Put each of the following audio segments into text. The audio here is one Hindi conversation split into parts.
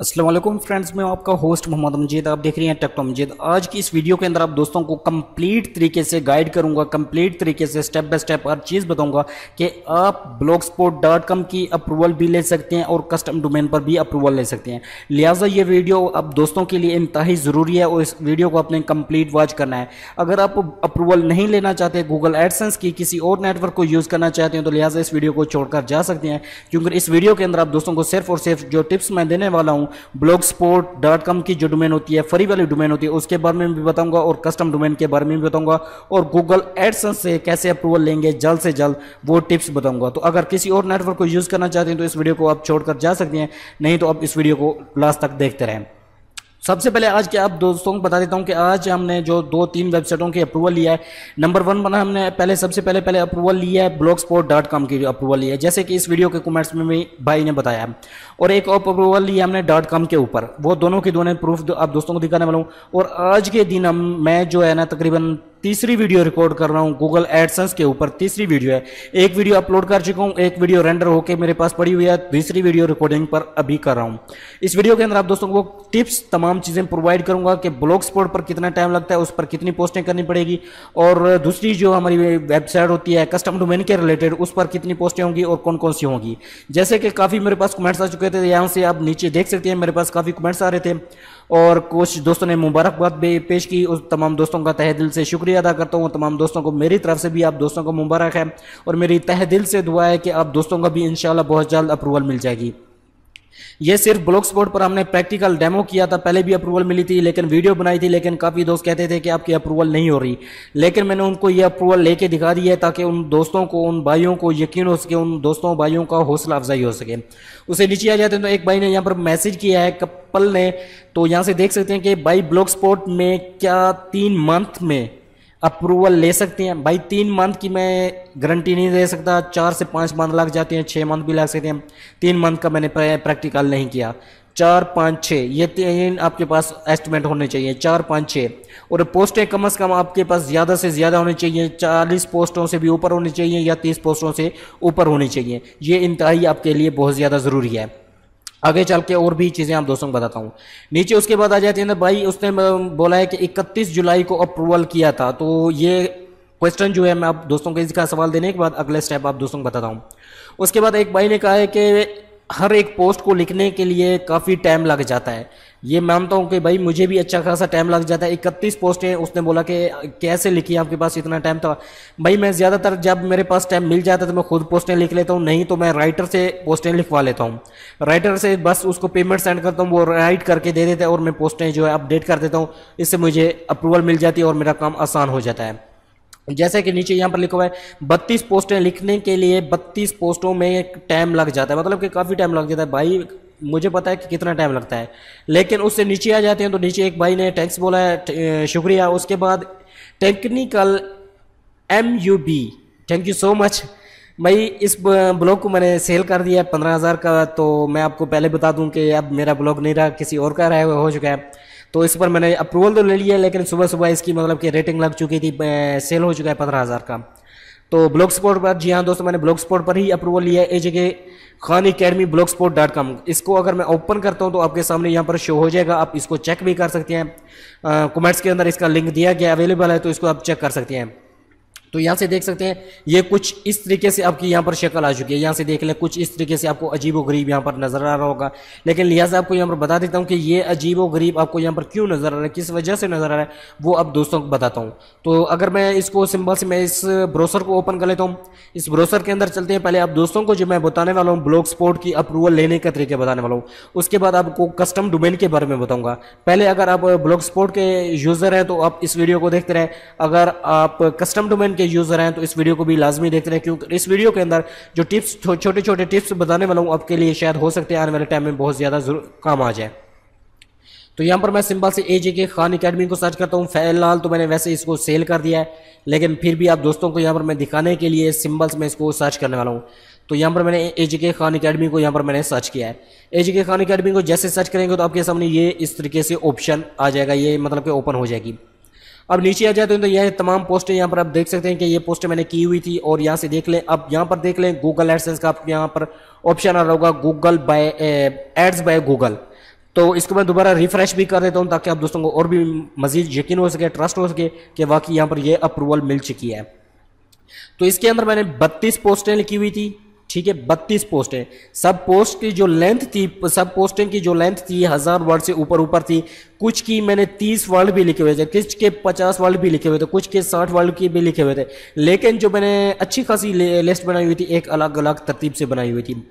असलम फ्रेंड्स मैं आपका होस्ट मोहम्मद मजीद आप देख रहे हैं टेक्टो मजीद आज की इस वीडियो के अंदर आप दोस्तों को कंप्लीट तरीके से गाइड करूंगा कंप्लीट तरीके से स्टेप बाय स्टेप हर चीज़ बताऊंगा कि आप ब्लॉगस्पोर्ट की अप्रूवल भी ले सकते हैं और कस्टम डोमेन पर भी अप्रूवल ले सकते हैं लिहाजा ये वीडियो आप दोस्तों के लिए इंतहाई ज़रूरी है और इस वीडियो को आपने कम्प्लीट वॉच करना है अगर आप अप्रूवल नहीं लेना चाहते गूगल एडसेंस की किसी और नेटवर्क को यूज़ करना चाहते हैं तो लिहाजा इस वीडियो को छोड़कर जा सकते हैं क्योंकि इस वीडियो के अंदर आप दोस्तों को सिर्फ और सिर्फ जो टिप्स मैं देने वाला हूँ हूँ ब्लॉग स्पोर्ट डॉट कॉम की जो डोमेन होती है फ्री वाली डोमेन होती है उसके बारे में भी बताऊंगा और कस्टम डोमेन के बारे में भी बताऊंगा और गूगल एडसन से कैसे अप्रूवल लेंगे जल्द से जल्द वो टिप्स बताऊंगा तो अगर किसी और नेटवर्क को यूज़ करना चाहते हैं तो इस वीडियो को आप छोड़कर जा सकते हैं नहीं तो आप इस वीडियो को लास्ट तक देखते रहें सबसे पहले आज के आप दोस्तों को बता देता हूं कि आज हमने जो दो तीन वेबसाइटों की अप्रूवल लिया है नंबर वन बना हमने पहले सबसे पहले पहले अप्रूवल लिया है ब्लॉक की अप्रूवल लिया है जैसे कि इस वीडियो के कमेंट्स में भी भाई ने बताया और एक अप्रूवल लिया हमने डॉट कॉम के ऊपर वो दोनों के दोनों प्रूफ दो, आप दोस्तों को दिखाने वाला हूँ और आज के दिन हम मैं जो है ना तकरीबन तीसरी वीडियो रिकॉर्ड कर रहा हूँ गूगल एडसेंस के ऊपर तीसरी वीडियो है एक वीडियो अपलोड कर चुका हूँ एक वीडियो रेंडर होकर मेरे पास पड़ी हुई है तीसरी वीडियो रिकॉर्डिंग पर अभी कर रहा हूँ इस वीडियो के अंदर आप दोस्तों को टिप्स तमाम चीज़ें प्रोवाइड करूँगा कि ब्लॉग स्पोर्ट पर कितना टाइम लगता है उस पर कितनी पोस्टें करनी पड़ेगी और दूसरी जो हमारी वेबसाइट होती है कस्टम डोमेन के रिलेटेड उस पर कितनी पोस्टें होंगी और कौन कौन सी होंगी जैसे कि काफ़ी मेरे पास कमेंट्स आ चुके चुके थे यहाँ से आप नीचे देख सकते हैं मेरे पास काफ़ी कमेंट्स आ रहे थे और कुछ दोस्तों ने मुबारकबाद भी पेश की उस तमाम दोस्तों का तह दिल से शुक्रिया अदा करता हूँ तमाम दोस्तों को मेरी तरफ से भी आप दोस्तों को मुबारक है और मेरी तह दिल से दुआ है कि आप दोस्तों का भी इन बहुत जल्द अप्रूवल मिल जाएगी ये सिर्फ ब्लॉक स्पोर्ट पर हमने प्रैक्टिकल डेमो किया था पहले भी अप्रूवल मिली थी लेकिन वीडियो बनाई थी लेकिन काफ़ी दोस्त कहते थे कि आपकी अप्रूवल नहीं हो रही लेकिन मैंने उनको ये अप्रूवल लेके दिखा दी है ताकि उन दोस्तों को उन भाइयों को यकीन हो सके उन दोस्तों भाइयों का हौसला अफजाई हो सके उसे नीचे आ जाते हैं तो एक भाई ने यहाँ पर मैसेज किया है कपल ने तो यहाँ से देख सकते हैं कि भाई ब्लॉक स्पोर्ट में क्या तीन मंथ में अप्रूवल ले सकते हैं भाई तीन मंथ की मैं गारंटी नहीं दे सकता चार से पाँच मंथ लग जाते हैं छः मंथ भी लग सकते हैं तीन मंथ का मैंने प्रैक्टिकल नहीं किया चार पाँच छः ये तीन आपके पास एस्टिमेट होने चाहिए चार पाँच छः और पोस्टें कम अज़ कम आपके पास ज़्यादा से ज़्यादा होनी चाहिए चालीस पोस्टों से भी ऊपर होनी चाहिए या तीस पोस्टों से ऊपर होनी चाहिए ये इंतहाई आपके लिए बहुत ज़्यादा ज़रूरी है आगे चल के और भी चीज़ें आप दोस्तों को बताता हूँ नीचे उसके बाद आ जाते हैं ना भाई उसने बोला है कि 31 जुलाई को अप्रूवल किया था तो ये क्वेश्चन जो है मैं आप दोस्तों को इसका सवाल देने के बाद अगले स्टेप आप दोस्तों को बताता हूँ उसके बाद एक भाई ने कहा है कि हर एक पोस्ट को लिखने के लिए काफ़ी टाइम लग जाता है ये मानता हूँ कि भाई मुझे भी अच्छा खासा टाइम लग जाता है इकतीस पोस्टें उसने बोला कि कैसे लिखी आपके पास इतना टाइम था भाई मैं ज़्यादातर जब मेरे पास टाइम मिल जाता है तो मैं खुद पोस्टें लिख लेता हूँ नहीं तो मैं राइटर से पोस्टें लिखवा लेता हूँ राइटर से बस उसको पेमेंट सेंड करता हूँ वो राइट करके दे देता है और मैं पोस्टें जो है अपडेट कर देता हूँ इससे मुझे अप्रूवल मिल जाती है और मेरा काम आसान हो जाता है जैसे कि नीचे यहाँ पर लिखा हुआ है बत्तीस पोस्टें लिखने के लिए बत्तीस पोस्टों में टाइम लग जाता है मतलब कि काफ़ी टाइम लग जाता है भाई मुझे पता है कि कितना टाइम लगता है लेकिन उससे नीचे आ जाते हैं तो नीचे एक भाई ने टैक्स बोला है शुक्रिया उसके बाद technical M U B thank you so much भाई इस ब्लॉग को मैंने सेल कर दिया है पंद्रह हज़ार का तो मैं आपको पहले बता दूं कि अब मेरा ब्लॉग नहीं रहा किसी और का रहा हो चुका है तो इस पर मैंने अप्रूवल तो ले लिया लेकिन सुबह सुबह इसकी मतलब कि रेटिंग लग चुकी थी सेल हो चुका है पंद्रह हज़ार का तो ब्लॉक स्पोर्ट पर जी हाँ दोस्तों मैंने ब्लॉक स्पोर्ट पर ही अप्रूवल लिया है A J Khan academy blogspot dot com इसको अगर मैं ओपन करता हूँ तो आपके सामने यहाँ पर शो हो जाएगा आप इसको चेक भी कर सकते हैं कमेंट्स के अंदर इसका लिंक दिया गया अवेलेबल है तो इसको आप चेक कर सकते हैं तो यहाँ से देख सकते हैं ये कुछ इस तरीके से आपकी यहां पर शक्ल आ चुकी है यहां से देख लें कुछ इस तरीके से आपको अजीब गरीब यहां पर नजर आ रहा होगा लेकिन लिहाजा आपको यहां पर बता देता हूं कि ये अजीब गरीब आपको यहां पर क्यों नजर आ रहा है किस वजह से नजर आ रहा है वो अब दोस्तों को बताता हूं तो अगर मैं इसको सिंबल से मैं इस ब्रोसर को ओपन कर लेता हूँ इस ब्रोसर के अंदर चलते हैं पहले आप दोस्तों को जो मैं बताने वाला हूँ ब्लॉक स्पोर्ट की अप्रूवल लेने का तरीके बताने वाला हूँ उसके बाद आपको कस्टम डोमेन के बारे में बताऊंगा पहले अगर आप ब्लॉक स्पोर्ट के यूजर हैं तो आप इस वीडियो को देखते रहे अगर आप कस्टम डोमेन के के यूज़र हैं तो इस वीडियो को भी लाजमी देखते रहे क्योंकि इस वीडियो के अंदर जो टिप्स छोटे छोटे टिप्स बताने वाला हूँ आपके लिए शायद हो सकते हैं आने वाले टाइम में बहुत ज़्यादा काम आ जाए तो यहाँ पर मैं सिंपल से ए जे के खान अकेडमी को सर्च करता हूँ फिलहाल तो मैंने वैसे इसको सेल कर दिया है लेकिन फिर भी आप दोस्तों को यहाँ पर मैं दिखाने के लिए सिंबल्स में इसको सर्च करने वाला हूँ तो यहाँ पर मैंने ए जे के खान अकेडमी को यहाँ पर मैंने सर्च किया है ए जे के खान अकेडमी को जैसे सर्च करेंगे तो आपके सामने ये इस तरीके से ऑप्शन आ जाएगा ये मतलब कि ओपन हो जाएगी अब नीचे आ जाते हैं तो यह तमाम पोस्टें यहाँ पर आप देख सकते हैं कि ये पोस्टें मैंने की हुई थी और यहाँ से देख लें अब यहाँ पर देख लें गूगल एडसेंस का आपके यहाँ पर ऑप्शन आ रहा होगा Google by ads by Google तो इसको मैं दोबारा रिफ्रेश भी कर देता हूँ ताकि आप दोस्तों को और भी मजीद यकीन हो सके ट्रस्ट हो सके कि वाकई यहाँ पर यह अप्रूवल मिल चुकी है तो इसके अंदर मैंने बत्तीस पोस्टें लिखी हुई थी ठीक है बत्तीस पोस्ट है सब पोस्ट की जो लेंथ थी सब पोस्टें की जो लेंथ थी हजार वर्ड से ऊपर ऊपर थी कुछ की मैंने तीस वर्ड भी लिखे हुए थे कुछ के पचास वर्ड भी लिखे हुए थे कुछ के साठ वर्ड के भी लिखे हुए थे लेकिन जो मैंने अच्छी खासी लिस्ट बनाई हुई थी एक अलग अलग तरतीब से बनाई हुई थी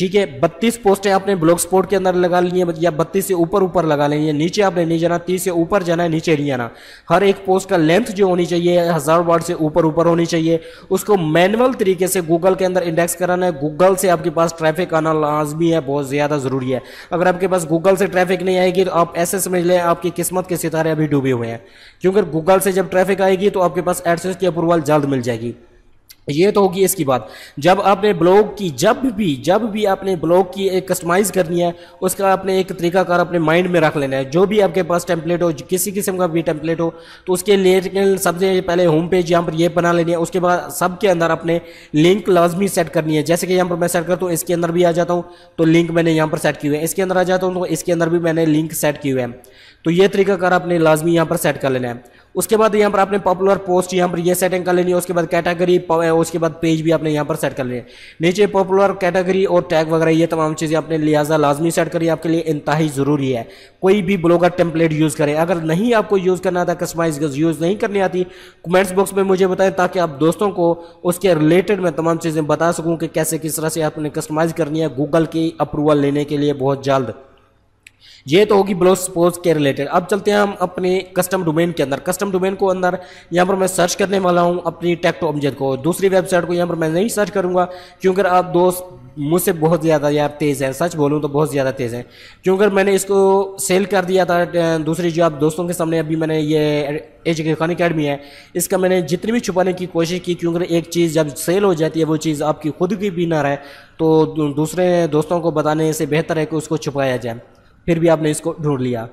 ठीक है बत्तीस पोस्टें आपने ब्लॉक स्पोर्ट के अंदर लगा ली है या बत्तीस से ऊपर ऊपर लगा लेनी है नीचे आपने नहीं जाना तीस से ऊपर जाना है नीचे नहीं आना हर एक पोस्ट का लेंथ जो होनी चाहिए हजार वर्ड से ऊपर ऊपर होनी चाहिए उसको मैनुअल तरीके से गूगल के अंदर इंडेक्स कराना है गूगल से आपके पास ट्रैफिक आना लाजमी है बहुत ज़्यादा ज़रूरी है अगर आपके पास गूगल से ट्रैफिक नहीं आएगी तो आप ऐसे समझ लें आपकी किस्मत के सितारे अभी डूबे हुए हैं क्योंकि गूगल से जब ट्रैफिक आएगी तो आपके पास एडसेस की अप्रूवल जल्द मिल जाएगी ये तो होगी इसकी बात जब आपने ब्लॉग की जब भी जब भी आपने ब्लॉग की एक कस्टमाइज करनी है उसका आपने एक तरीकाकार अपने माइंड में रख लेना है जो भी आपके पास टेम्पलेट हो किसी किस्म का भी टेम्पलेट हो तो उसके लिए सबसे पहले होम पेज यहाँ पर ये बना लेनी है उसके बाद सबके अंदर अपने लिंक लाजमी सेट करनी है जैसे कि यहाँ पर मैं सेट करता हूँ इसके अंदर भी आ जाता हूँ तो लिंक मैंने यहाँ पर सेट किए हुए हैं इसके अंदर आ जाता हूँ तो इसके अंदर भी मैंने लिंक सेट किए हुए हैं तो ये तरीकाकार आपने लाजमी यहाँ पर सेट कर लेना है उसके बाद यहाँ पर आपने पॉपुलर पोस्ट यहाँ पर ये सेटिंग कर लेनी है उसके बाद कैटेगरी उसके बाद पेज भी आपने यहाँ पर सेट कर लेना है नीचे पॉपुलर कैटेगरी और टैग वगैरह ये तमाम चीज़ें आपने लिहाजा लाजमी सेट करिए आपके लिए इंतहाई ज़रूरी है कोई भी ब्लॉगर टेम्पलेट यूज़ करें अगर नहीं आपको यूज़ करना था कस्टमाइज यूज़ नहीं करनी आती कमेंट्स बॉक्स में मुझे बताएं ताकि आप दोस्तों को उसके रिलेटेड मैं तमाम चीज़ें बता सकूँ कि कैसे किस तरह से आपने कस्टमाइज़ करनी है गूगल की अप्रूवल लेने के लिए बहुत जल्द ये तो होगी ब्लॉग स्पोर्ट्स के रिलेटेड अब चलते हैं हम अपने कस्टम डोमेन के अंदर कस्टम डोमेन को अंदर यहाँ पर मैं सर्च करने वाला हूँ अपनी टेक्टो ऑब्जेक्ट को दूसरी वेबसाइट को यहाँ पर मैं नहीं सर्च करूँगा क्योंकि आप दोस्त मुझसे बहुत ज़्यादा यार तेज़ है सच बोलूँ तो बहुत ज़्यादा तेज़ है क्योंकि मैंने इसको सेल कर दिया था दूसरी जो आप दोस्तों के सामने अभी मैंने ये एच खान अकेडमी है इसका मैंने जितनी भी छुपाने की कोशिश की क्योंकि एक चीज़ जब सेल हो जाती है वो चीज़ आपकी खुद की भी ना रहे तो दूसरे दोस्तों को बताने से बेहतर है कि उसको छुपाया जाए फिर भी आपने इसको ढूंढ लिया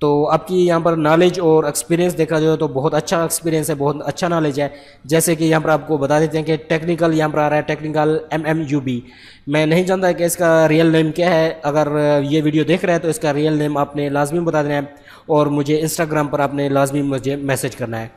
तो आपकी यहाँ पर नॉलेज और एक्सपीरियंस देखा जाए तो बहुत अच्छा एक्सपीरियंस है बहुत अच्छा नॉलेज है जैसे कि यहाँ पर आपको बता देते हैं कि टेक्निकल यहाँ पर आ रहा है technical M M U B मैं नहीं जानता कि इसका रियल नेम क्या है अगर ये वीडियो देख रहे हैं तो इसका रियल नेम आपने लाजमी बता देना है और मुझे इंस्टाग्राम पर आपने लाजमी मुझे मैसेज करना है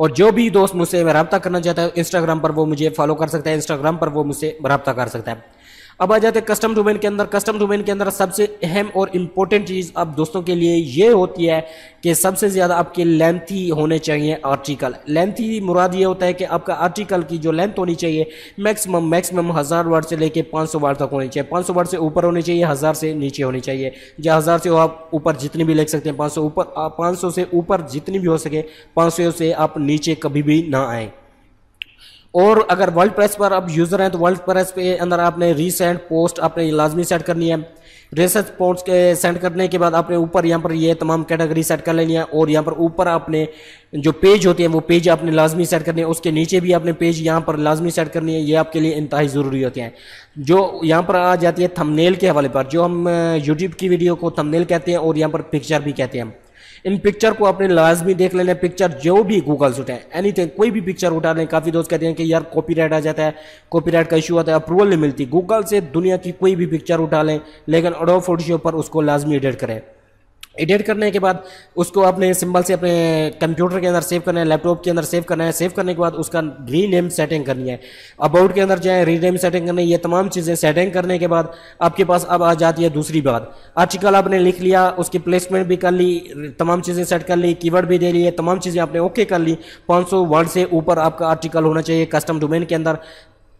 और जो भी दोस्त मुझसे रबता करना चाहता है इंस्टाग्राम पर वो मुझे फॉलो कर सकता है इंस्टाग्राम पर वो मुझसे रबता कर सकता है अब आ जाते हैं कस्टम डोमेन के अंदर कस्टम डोमेन के अंदर सबसे अहम और इम्पोर्टेंट चीज़ अब दोस्तों के लिए ये होती है कि सबसे ज़्यादा आपके लेंथी होने चाहिए आर्टिकल लेंथी मुराद ये होता है कि आपका आर्टिकल की जो लेंथ होनी चाहिए मैक्सिमम मैक्सिमम हज़ार वर्ड से लेके पाँच सौ वर्ड तक होनी चाहिए पाँच सौ वर्ड से ऊपर होनी चाहिए हज़ार से नीचे होनी चाहिए या हज़ार से आप ऊपर जितनी भी लिख सकते हैं पाँच सौ ऊपर पाँच सौ से ऊपर जितनी भी हो सके पाँच सौ से आप नीचे कभी भी ना आएँ और अगर वर्ल्ड प्रेस पर आप यूज़र हैं तो वर्ल्ड प्रेस पे अंदर आपने रीसेंट पोस्ट आपने लाजमी सेट करनी है रिसर्च पोस्ट के सेंड करने के बाद आपने ऊपर यहाँ पर ये तमाम कैटेगरी सेट कर लेनी है और यहाँ पर ऊपर आपने जो पेज होते हैं वो पेज आपने लाजमी सेट करनी है उसके नीचे भी आपने पेज यहाँ पर लाजमी सेट करनी है ये आपके लिए इंतहाई ज़रूरी होते हैं जो यहाँ पर आ जाती है थमनेल के हवाले पर जो हम यूट्यूब की वीडियो को थमनेल कहते हैं और यहाँ पर पिक्चर भी कहते हैं इन पिक्चर को अपने लाजमी देख लेना पिक्चर जो भी गूगल से उठाए एनीथिंग कोई भी पिक्चर उठा लें काफ़ी दोस्त कहते हैं कि यार कॉपीराइट आ जाता है कॉपीराइट का इशू आता है अप्रूवल नहीं मिलती गूगल से दुनिया की कोई भी पिक्चर उठा लें लेकिन अडो फोटोशॉप पर उसको लाजमी एडिट करें एडिट करने के बाद उसको अपने सिंबल से अपने कंप्यूटर के अंदर सेव करना है लैपटॉप के अंदर सेव करना है सेव करने के बाद उसका रीनेम सेटिंग करनी है अबाउट के अंदर जाए रीनेम सेटिंग करनी है ये तमाम चीज़ें सेटिंग करने के बाद आपके पास अब आ जाती है दूसरी बात आर्टिकल आपने लिख लिया उसकी प्लेसमेंट भी कर ली तमाम चीज़ें सेट कर ली कीवर्ड भी दे लिए तमाम चीज़ें आपने ओके कर ली पाँच वर्ड से ऊपर आपका आर्टिकल होना चाहिए कस्टम डोमेन के अंदर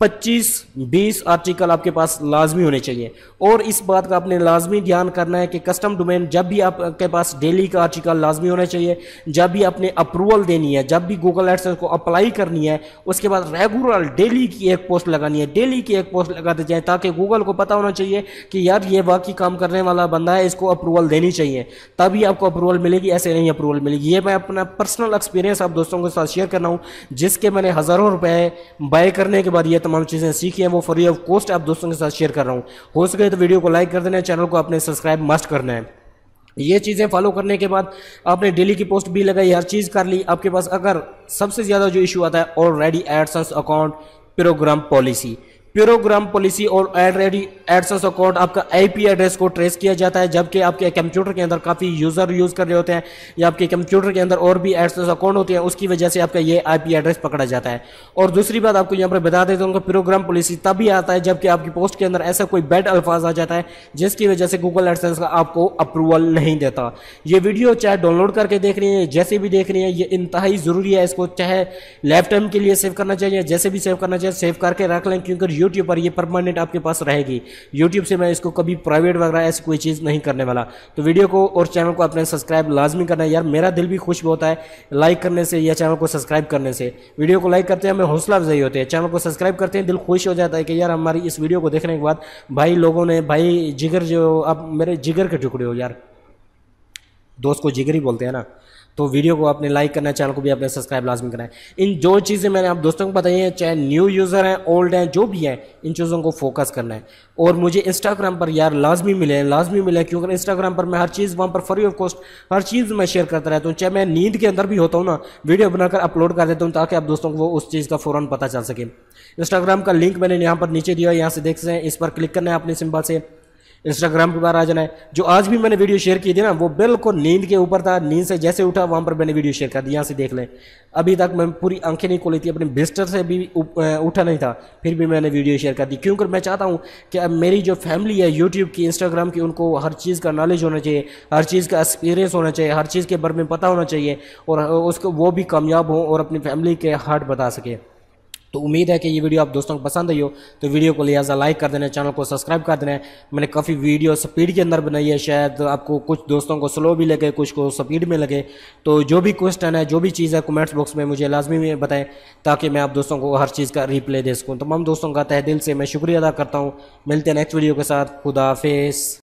25 20 आर्टिकल आपके पास लाजमी होने चाहिए और इस बात का आपने लाजमी ध्यान करना है कि कस्टम डोमेन जब भी आपके पास डेली का आर्टिकल लाजमी होना चाहिए जब भी आपने अप्रूवल देनी है जब भी गूगल एड्स को अप्लाई करनी है उसके बाद रेगुलर डेली की एक पोस्ट लगानी है डेली की एक पोस्ट लगाते जाए ताकि गूगल को पता होना चाहिए कि यार ये वाकई काम करने वाला बंदा है इसको अप्रूवल देनी चाहिए तभी आपको अप्रूवल मिलेगी ऐसे नहीं अप्रूवल मिलेगी ये मैं अपना पर्सनल एक्सपीरियंस आप दोस्तों के साथ शेयर कर रहा हूँ जिसके मैंने हज़ारों रुपए बाय करने के बाद ये तमाम चीज़ें सीखी हैं वो फ्री ऑफ कॉस्ट आप दोस्तों के साथ शेयर कर रहा हूँ हो सके तो वीडियो को लाइक कर देना है चैनल को अपने सब्सक्राइब मस्ट करना है ये चीज़ें फॉलो करने के बाद आपने डेली की पोस्ट भी लगाई हर चीज़ कर ली आपके पास अगर सबसे ज़्यादा जो इशू आता है already AdSense account program policy program policy और एड रेडी एडसेस अकाउंट आपका आईपी एड्रेस को ट्रेस किया जाता है जबकि आपके कंप्यूटर के अंदर काफ़ी यूज़र यूज़ कर रहे होते हैं या आपके कंप्यूटर के अंदर और भी एडसेस अकाउंट होते हैं उसकी वजह से आपका ये आईपी एड्रेस पकड़ा जाता है और दूसरी बात आपको यहाँ पर बता देता हूँ प्रोग्राम पॉलिसी तभी आता है जबकि आपकी पोस्ट के अंदर ऐसा कोई बैड अल्फाज आ जाता है जिसकी वजह से गूगल एडसेंस का आपको अप्रूवल नहीं देता ये वीडियो चाहे डाउनलोड करके देख रही है जैसे भी देख रही है ये इंतहाई ज़रूरी है इसको चाहे लाइफ टाइम के लिए सेव करना चाहिए जैसे भी सेव करना चाहिए सेव करके रख लें क्योंकि यूट्यूब पर ये परमानेंट आपके पास रहेगी यूट्यूब से मैं इसको कभी प्राइवेट वगैरह ऐसी कोई चीज़ नहीं करने वाला तो वीडियो को और चैनल को अपने सब्सक्राइब लाजमी करना यार मेरा दिल भी खुश होता है लाइक करने से या चैनल को सब्सक्राइब करने से वीडियो को लाइक करते हैं हमें हौसला अफजाई होते हैं चैनल को सब्सक्राइब करते हैं दिल खुश हो जाता है कि यार हमारी इस वीडियो को देखने के बाद भाई लोगों ने भाई जिगर जो अब मेरे जिगर के टुकड़े हो यार दोस्त को जिगर ही बोलते हैं ना तो वीडियो को आपने लाइक करना है चैनल को भी आपने सब्सक्राइब लाजमी करना है इन जो चीज़ें मैंने आप दोस्तों को बताई हैं चाहे न्यू यूज़र हैं ओल्ड हैं जो भी हैं इन चीज़ों को फोकस करना है और मुझे इंस्टाग्राम पर यार लाजमी मिले लाजमी मिले क्योंकि इंस्टाग्राम पर मैं हर चीज़ वहाँ पर फ्री ऑफ कॉस्ट हर चीज़ मैं शेयर करता रहता हूँ चाहे मैं नींद के अंदर भी होता हूँ ना वीडियो बनाकर अपलोड कर देता हूँ ताकि आप दोस्तों को उस चीज़ का फ़ौरन पता चल सके इंस्टाग्राम का लिंक मैंने यहाँ पर नीचे दिया यहाँ से देख सकते हैं इस पर क्लिक करना है अपने सिंबल से इंस्टाग्राम के बाहर आ जाना है जो आज भी मैंने वीडियो शेयर की थी ना वो बिल्कुल नींद के ऊपर था नींद से जैसे उठा वहाँ पर मैंने वीडियो शेयर कर दी यहाँ से देख लें अभी तक मैं पूरी आंखें नहीं खोली थी अपने बिस्टर से भी उठा नहीं था फिर भी मैंने वीडियो शेयर कर दी क्योंकि मैं चाहता हूँ कि अब मेरी जो फैमिली है यूट्यूब की इंस्टाग्राम की उनको हर चीज़ का नॉलेज होना चाहिए हर चीज़ का एक्सपीरियंस होना चाहिए हर चीज़ के बारे में पता होना चाहिए और उसको वो भी कामयाब हों और अपनी फैमिली के हार्ट बता सकें तो उम्मीद है कि ये वीडियो आप दोस्तों को पसंद आई हो तो वीडियो को लिहाजा लाइक कर देना चैनल को सब्सक्राइब कर देना मैंने काफ़ी वीडियो स्पीड के अंदर बनाई है शायद आपको कुछ दोस्तों को स्लो भी लगे कुछ को स्पीड में लगे तो जो भी क्वेश्चन है जो भी चीज़ है कमेंट्स बॉक्स में मुझे लाजमी में बताएं ताकि मैं आप दोस्तों को हर चीज़ का रिप्लाई दे सकूँ तमाम दोस्तों का तह दिल से मैं शुक्रिया अदा करता हूँ मिलते हैं नेक्स्ट वीडियो के साथ खुदाफेज